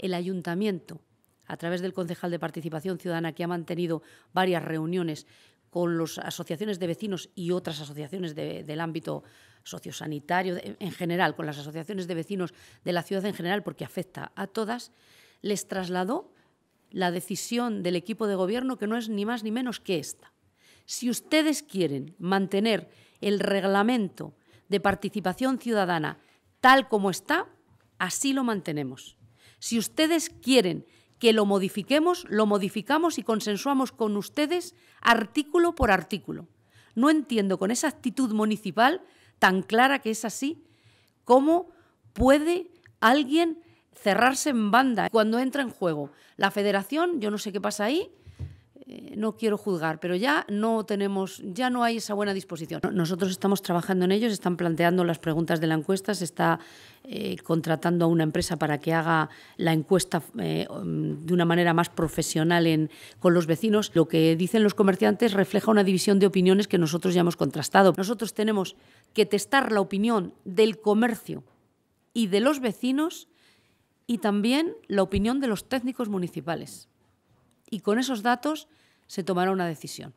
el ayuntamiento, a través del concejal de Participación Ciudadana, que ha mantenido varias reuniones con las asociaciones de vecinos y otras asociaciones del ámbito sociosanitario en general, con las asociaciones de vecinos de la ciudad en general, porque afecta a todas, les trasladó la decisión del equipo de gobierno, que no es ni más ni menos que esta. Si ustedes quieren mantener el reglamento de participación ciudadana tal como está, así lo mantenemos. Si ustedes quieren que lo modifiquemos, lo modificamos y consensuamos con ustedes artículo por artículo. No entiendo con esa actitud municipal tan clara que es así, cómo puede alguien cerrarse en banda cuando entra en juego la federación, yo no sé qué pasa ahí, eh, no quiero juzgar, pero ya no tenemos, ya no hay esa buena disposición. Nosotros estamos trabajando en ellos, están planteando las preguntas de la encuesta, se está eh, contratando a una empresa para que haga la encuesta eh, de una manera más profesional con los vecinos. Lo que dicen los comerciantes refleja una división de opiniones que nosotros ya hemos contrastado. Nosotros tenemos que testar la opinión del comercio y de los vecinos y también la opinión de los técnicos municipales y con esos datos se tomará una decisión.